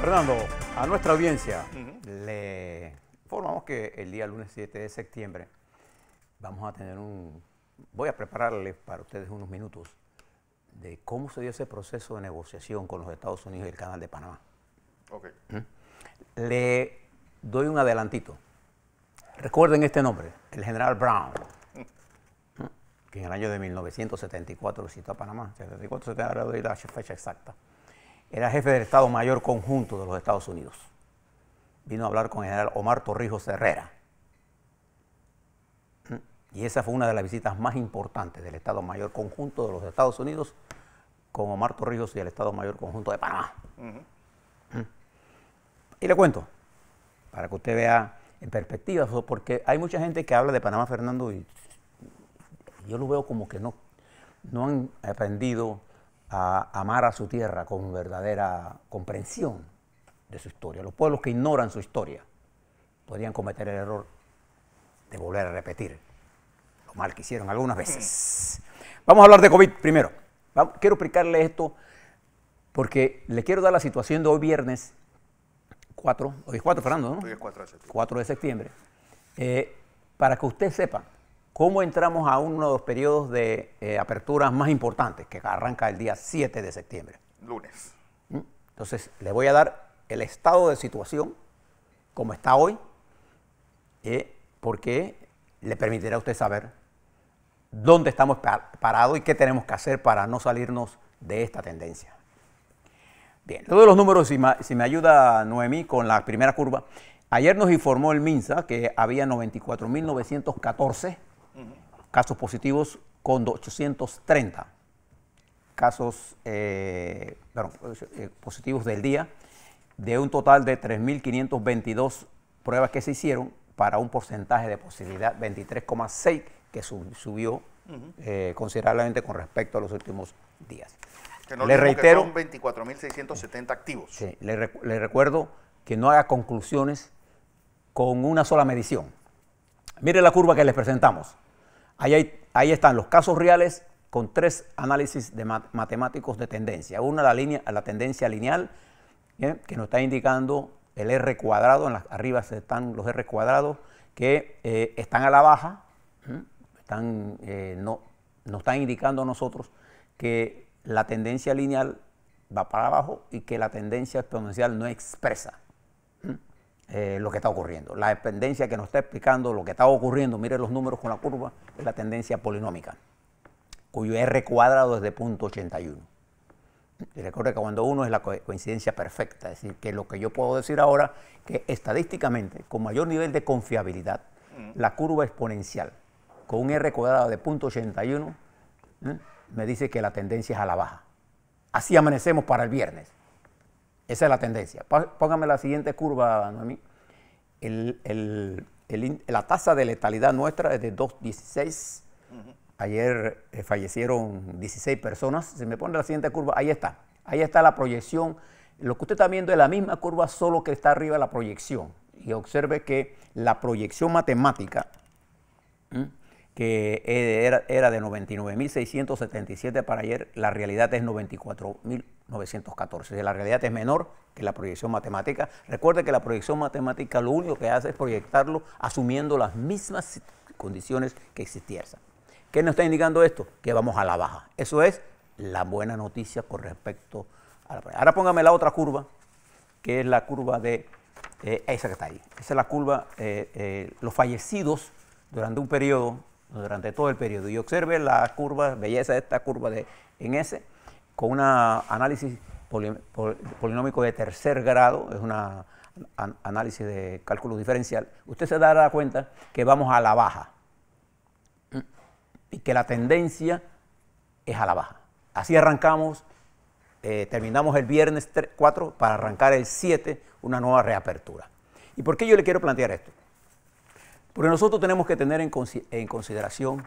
Fernando, a nuestra audiencia le informamos que el día lunes 7 de septiembre vamos a tener un... Voy a prepararles para ustedes unos minutos de cómo se dio ese proceso de negociación con los Estados Unidos y el Canal de Panamá. Ok. Le doy un adelantito. Recuerden este nombre, el general Brown, que en el año de 1974 visitó a Panamá. ha 74, la fecha exacta era jefe del Estado Mayor Conjunto de los Estados Unidos. Vino a hablar con el general Omar Torrijos Herrera. Y esa fue una de las visitas más importantes del Estado Mayor Conjunto de los Estados Unidos con Omar Torrijos y el Estado Mayor Conjunto de Panamá. Y le cuento, para que usted vea en perspectiva, porque hay mucha gente que habla de Panamá, Fernando, y yo lo veo como que no, no han aprendido a amar a su tierra con verdadera comprensión de su historia. Los pueblos que ignoran su historia podrían cometer el error de volver a repetir lo mal que hicieron algunas veces. Vamos a hablar de COVID primero. Quiero explicarle esto porque le quiero dar la situación de hoy viernes 4, hoy 4 Fernando, ¿no? Hoy es de septiembre. 4 de septiembre. Eh, para que usted sepa cómo entramos a uno de los periodos de eh, aperturas más importantes, que arranca el día 7 de septiembre. Lunes. ¿Mm? Entonces, le voy a dar el estado de situación, como está hoy, eh, porque le permitirá a usted saber dónde estamos parados y qué tenemos que hacer para no salirnos de esta tendencia. Bien, de los números, si si me ayuda Noemí con la primera curva. Ayer nos informó el MINSA que había 94.914 casos positivos con 830 casos eh, eh, positivos del día, de un total de 3.522 pruebas que se hicieron para un porcentaje de posibilidad 23,6 que subió eh, considerablemente con respecto a los últimos días. le reitero, 24.670 activos. Sí, le recuerdo que no haga conclusiones con una sola medición Mire la curva que les presentamos. Ahí, están los casos reales con tres análisis matemáticos de tendencia. Una, la, línea, la tendencia lineal, que nos está indicando el R cuadrado, en arriba están los R cuadrados que eh, están a la baja, eh, no, nos están indicando a nosotros que la tendencia lineal va para abajo y que la tendencia exponencial no expresa. Eh, lo que está ocurriendo. La dependencia que nos está explicando lo que está ocurriendo, mire los números con la curva, es la tendencia polinómica, cuyo R cuadrado es de 0.81. Y recuerde que cuando uno es la coincidencia perfecta, es decir, que lo que yo puedo decir ahora, que estadísticamente, con mayor nivel de confiabilidad, mm. la curva exponencial con un R cuadrado de 0.81 me dice que la tendencia es a la baja. Así amanecemos para el viernes. Esa es la tendencia. Póngame la siguiente curva, Noemí. la tasa de letalidad nuestra es de 2.16. Ayer eh, fallecieron 16 personas. Se me pone la siguiente curva, ahí está. Ahí está la proyección. Lo que usted está viendo es la misma curva, solo que está arriba la proyección. Y observe que la proyección matemática que eh, era, era de 99.677 para ayer, la realidad es 94.914. La realidad es menor que la proyección matemática. Recuerde que la proyección matemática lo único que hace es proyectarlo asumiendo las mismas condiciones que existieran ¿Qué nos está indicando esto? Que vamos a la baja. Eso es la buena noticia con respecto a la... Ahora póngame la otra curva, que es la curva de... Eh, esa que está ahí. Esa es la curva, eh, los fallecidos durante un periodo durante todo el periodo. Y observe la curva, belleza de esta curva de, en S, con un análisis polinómico de tercer grado, es un análisis de cálculo diferencial, usted se dará cuenta que vamos a la baja y que la tendencia es a la baja. Así arrancamos, eh, terminamos el viernes 4 para arrancar el 7, una nueva reapertura. ¿Y por qué yo le quiero plantear esto? Porque nosotros tenemos que tener en consideración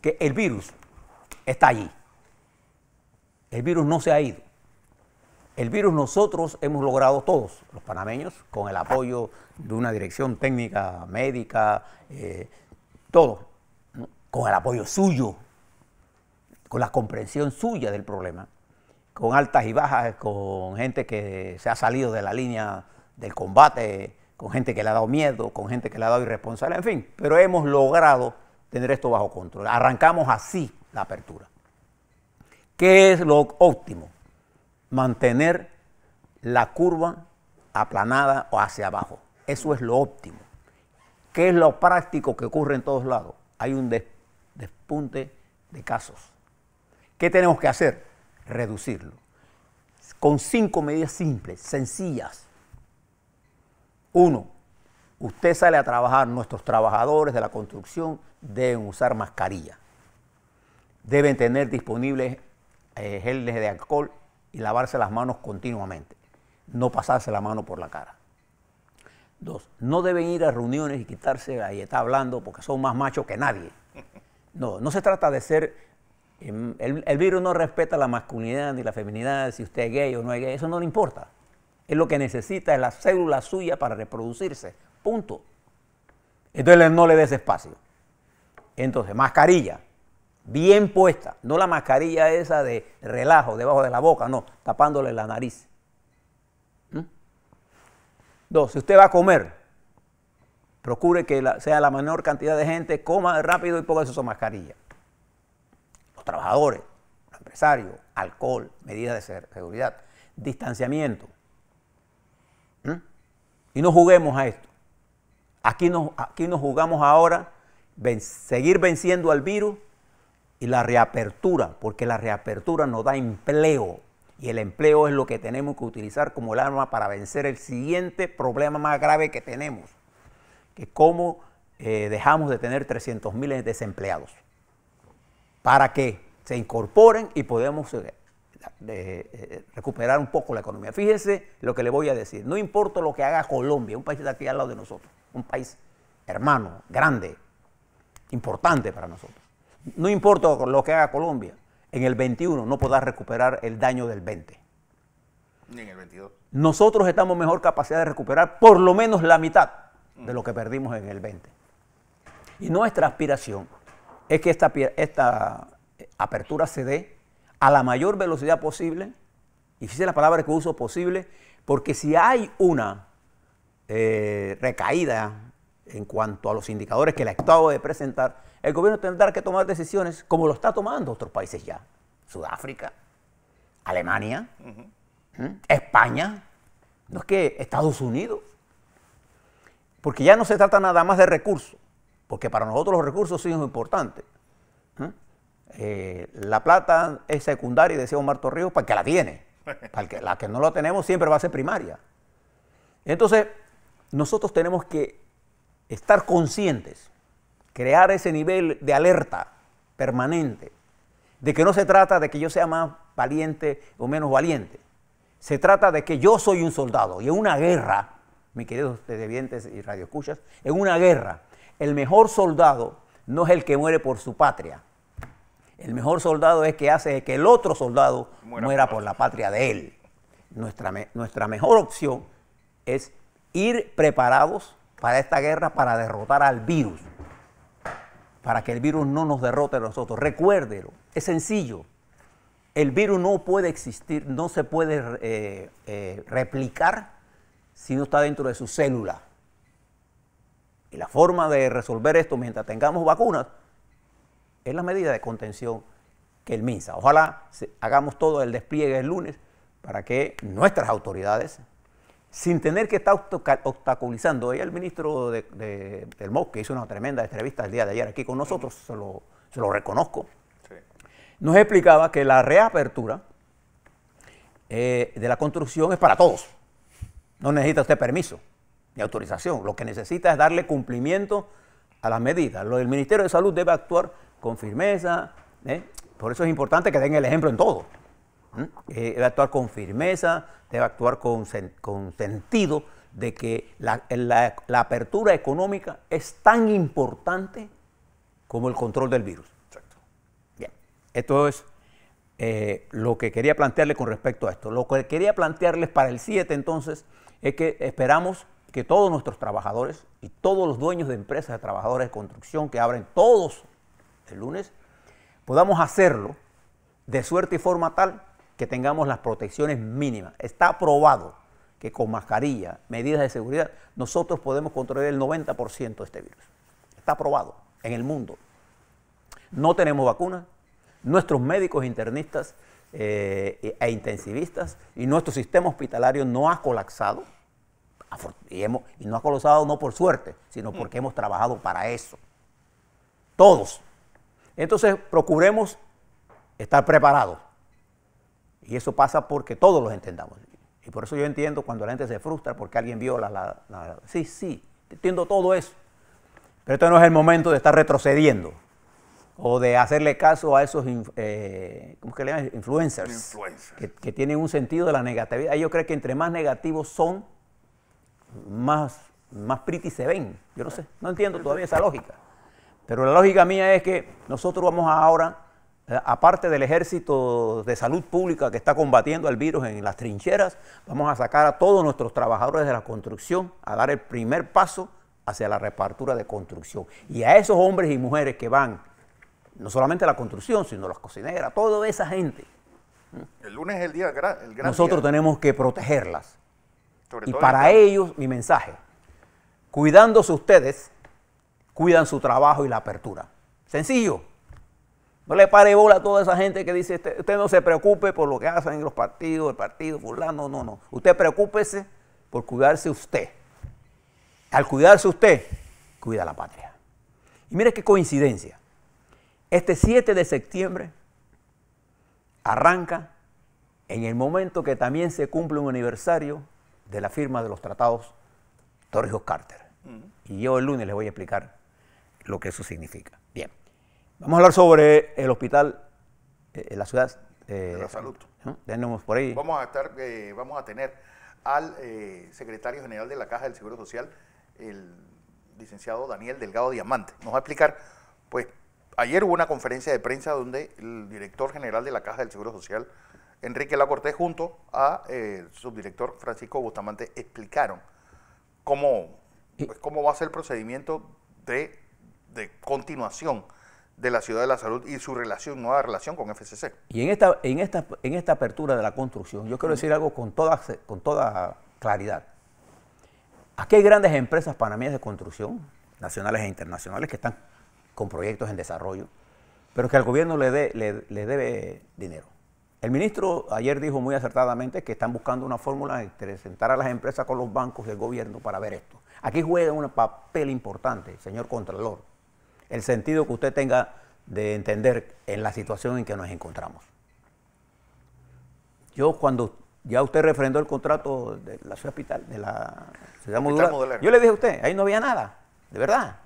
que el virus está allí. El virus no se ha ido. El virus nosotros hemos logrado todos, los panameños, con el apoyo de una dirección técnica, médica, eh, todo, con el apoyo suyo, con la comprensión suya del problema, con altas y bajas, con gente que se ha salido de la línea del combate con gente que le ha dado miedo, con gente que le ha dado irresponsabilidad, en fin, pero hemos logrado tener esto bajo control. Arrancamos así la apertura. ¿Qué es lo óptimo? Mantener la curva aplanada o hacia abajo. Eso es lo óptimo. ¿Qué es lo práctico que ocurre en todos lados? Hay un despunte de casos. ¿Qué tenemos que hacer? Reducirlo. Con cinco medidas simples, sencillas, uno, usted sale a trabajar, nuestros trabajadores de la construcción deben usar mascarilla. Deben tener disponibles gel eh, geles de alcohol y lavarse las manos continuamente. No pasarse la mano por la cara. Dos, no deben ir a reuniones y quitarse ahí está hablando porque son más machos que nadie. No, no se trata de ser. Em, el, el virus no respeta la masculinidad ni la feminidad, si usted es gay o no es gay, eso no le importa es lo que necesita es la célula suya para reproducirse. Punto. Entonces no le des espacio. Entonces, mascarilla, bien puesta, no la mascarilla esa de relajo debajo de la boca, no, tapándole la nariz. ¿Mm? Dos, si usted va a comer, procure que sea la menor cantidad de gente, coma rápido y póngase su mascarilla. Los trabajadores, los empresarios, alcohol, medidas de seguridad, distanciamiento. ¿Eh? Y no juguemos a esto. Aquí nos, aquí nos jugamos ahora seguir venciendo al virus y la reapertura, porque la reapertura nos da empleo. Y el empleo es lo que tenemos que utilizar como el arma para vencer el siguiente problema más grave que tenemos, que cómo eh, dejamos de tener 300 desempleados. ¿Para que Se incorporen y podemos eh, de, eh, recuperar un poco la economía. Fíjese lo que le voy a decir. No importa lo que haga Colombia, un país de aquí al lado de nosotros, un país hermano, grande, importante para nosotros. No importa lo que haga Colombia, en el 21 no podrá recuperar el daño del 20. Ni en el 22. Nosotros estamos mejor capacidad de recuperar por lo menos la mitad de lo que perdimos en el 20. Y nuestra aspiración es que esta, esta eh, apertura se dé a la mayor velocidad posible, y fíjese la palabra que uso posible, porque si hay una eh, recaída en cuanto a los indicadores que le Estado de presentar, el gobierno tendrá que tomar decisiones como lo está tomando otros países ya. Sudáfrica, Alemania, ¿Mm? España, no es que Estados Unidos. Porque ya no se trata nada más de recursos, porque para nosotros los recursos sí son importantes. Eh, la plata es secundaria, decía Omar Torrijos, para que la tiene. Para que, la que no la tenemos siempre va a ser primaria. Entonces, nosotros tenemos que estar conscientes, crear ese nivel de alerta permanente, de que no se trata de que yo sea más valiente o menos valiente. Se trata de que yo soy un soldado y en una guerra, mis queridos televidentes y radioescuchas, en una guerra, el mejor soldado no es el que muere por su patria, el mejor soldado es que hace que el otro soldado muera, por la patria de él. Nuestra, nuestra mejor opción es ir preparados para esta guerra, para derrotar al virus, para que el virus no nos derrote a nosotros. Recuérdelo, es sencillo. El virus no puede existir, no se puede eh, eh, replicar si no está dentro de su célula. Y la forma de resolver esto mientras tengamos vacunas es la medida de contención que el MINSA. Ojalá hagamos todo el despliegue el lunes para que nuestras autoridades, sin tener que estar obstaculizando, ella el ministro del MOC, que hizo una tremenda entrevista el día de ayer aquí con nosotros, se lo, reconozco, nos explicaba que la reapertura eh, de la construcción es para todos. No necesita usted permiso ni autorización. Lo que necesita es darle cumplimiento a las medidas. del Ministerio de Salud debe actuar con firmeza. ¿eh? Por eso es importante que den el ejemplo en todo. debe eh, actuar con firmeza, debe actuar con, sentido de que la, apertura económica es tan importante como el control del virus. Bien, esto es eh, lo que quería plantearle con respecto a esto. Lo que quería plantearles para el 7 entonces es que esperamos que todos nuestros trabajadores y todos los dueños de empresas de trabajadores de construcción que abren todos el lunes, podamos hacerlo de suerte y forma tal que tengamos las protecciones mínimas. Está aprobado que con mascarilla, medidas de seguridad, nosotros podemos controlar el 90% de este virus. Está aprobado en el mundo. No tenemos vacunas, nuestros médicos internistas eh, e intensivistas y nuestro sistema hospitalario no ha colapsado. y no ha colapsado no por suerte, sino porque hemos trabajado para eso. Todos entonces, procuremos estar preparados. Y eso pasa porque todos los entendamos. Y por eso yo entiendo cuando la gente se frustra porque alguien viola la, Sí, sí, entiendo todo eso. Pero este no es el momento de estar retrocediendo o de hacerle caso a esos eh, que llaman? influencers, Que, tienen un sentido de la negatividad. Yo creo que entre más negativos son, más, más pretty se ven. Yo no sé, no entiendo todavía esa lógica. Pero la lógica mía es que nosotros vamos ahora, eh, aparte del ejército de salud pública que está combatiendo el virus en las trincheras, vamos a sacar a todos nuestros trabajadores de la construcción a dar el primer paso hacia la repartura de construcción. Y a esos hombres y mujeres que van, no solamente a la construcción, sino a las cocineras, toda esa gente. El lunes es el día Nosotros tenemos que protegerlas. y para ellos, mi mensaje, cuidándose ustedes, cuidan su trabajo y la apertura. Sencillo. No le pare bola a toda esa gente que dice, este, usted no se preocupe por lo que hacen los partidos, el partido, fulano, no, no. Usted preocúpese por cuidarse usted. Al cuidarse usted, cuida la patria. Y mire qué coincidencia. Este 7 de septiembre arranca en el momento que también se cumple un aniversario de la firma de los tratados Torrijos Carter. Mm. Y yo el lunes les voy a explicar lo que eso significa. Bien, vamos a hablar sobre el hospital, eh, en la ciudad. Eh, de salud. Tenemos por ahí. Vamos a, estar, eh, vamos a tener al secretario general de la Caja del Seguro Social, el licenciado Daniel Delgado Diamante. Nos va a explicar, pues, ayer hubo una conferencia de prensa donde el director general de la Caja del Seguro Social, Enrique Lacorte, junto a el subdirector Francisco Bustamante, explicaron cómo, pues, cómo va a ser el procedimiento de de continuación de la Ciudad de la Salud y su relación, nueva relación con FCC. Y en esta, en esta, en esta apertura de la construcción, yo quiero decir algo con toda, con toda claridad. Aquí hay grandes empresas panameñas de construcción, nacionales e internacionales, que están con proyectos en desarrollo, pero que al gobierno le, le, le debe dinero. El ministro ayer dijo muy acertadamente que están buscando una fórmula de sentar a las empresas con los bancos y gobierno para ver esto. Aquí juega un papel importante, señor Contralor el sentido que usted tenga de entender en la situación en que nos encontramos. Yo cuando ya usted refrendó el contrato de la ciudad hospital, de la ciudad modular, yo le dije a usted, ahí no había nada, de verdad.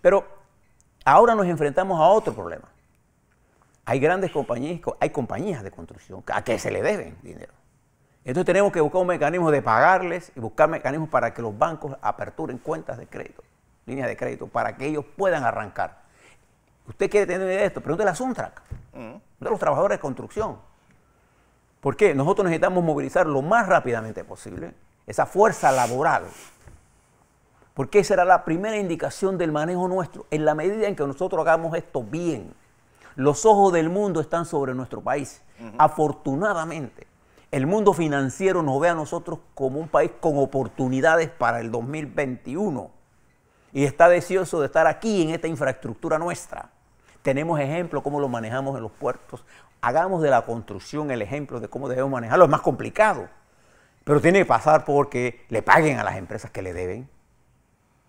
Pero ahora nos enfrentamos a otro problema. Hay grandes compañías, hay compañías de construcción a que se le deben dinero. Entonces tenemos que buscar un mecanismo de pagarles y buscar mecanismos para que los bancos aperturen cuentas de crédito líneas de crédito para que ellos puedan arrancar. Usted quiere tener una idea de esto, pregúntele a Suntrack, mm. de los trabajadores de construcción. ¿Por qué? Nosotros necesitamos movilizar lo más rápidamente posible esa fuerza laboral. Porque esa era la primera indicación del manejo nuestro. En la medida en que nosotros hagamos esto bien, los ojos del mundo están sobre nuestro país. Afortunadamente, el mundo financiero nos ve a nosotros como un país con oportunidades para el 2021 y está deseoso de estar aquí en esta infraestructura nuestra. Tenemos ejemplos cómo lo manejamos en los puertos. Hagamos de la construcción el ejemplo de cómo debemos manejarlo. Es más complicado, pero tiene que pasar porque le paguen a las empresas que le deben.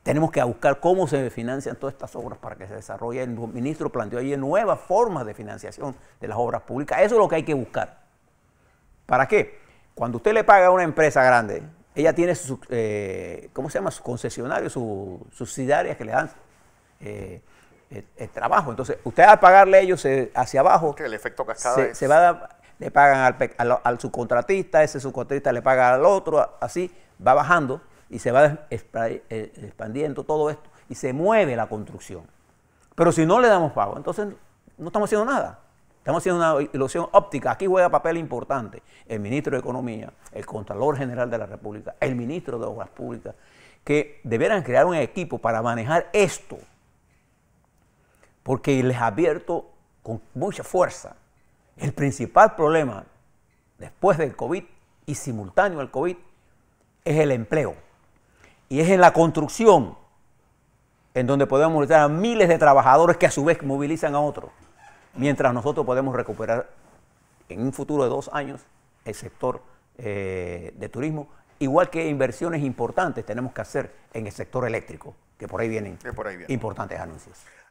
Tenemos que buscar cómo se financian todas estas obras para que se desarrolle. El ministro planteó ayer nuevas formas de financiación de las obras públicas. Eso es lo que hay que buscar. ¿Para qué? Cuando usted le paga a una empresa grande, ella tiene sus eh, ¿cómo se llama? Su concesionario, sus subsidiarias que le dan eh, el, trabajo. Entonces, usted al pagarle ellos hacia abajo. el efecto cascada. Se, va le pagan al, al, subcontratista, ese subcontratista le paga al otro, así va bajando y se va eh, expandiendo todo esto y se mueve la construcción. Pero si no le damos pago, entonces no estamos haciendo nada. Estamos haciendo una ilusión óptica. Aquí juega papel importante el ministro de Economía, el Contralor General de la República, el ministro de Obras Públicas, que deberán crear un equipo para manejar esto. Porque les advierto con mucha fuerza, el principal problema después del COVID y simultáneo al COVID es el empleo. Y es en la construcción en donde podemos movilizar a miles de trabajadores que a su vez movilizan a otros mientras nosotros podemos recuperar en un futuro de dos años el sector eh, de turismo, igual que inversiones importantes tenemos que hacer en el sector eléctrico, que por ahí vienen importantes anuncios.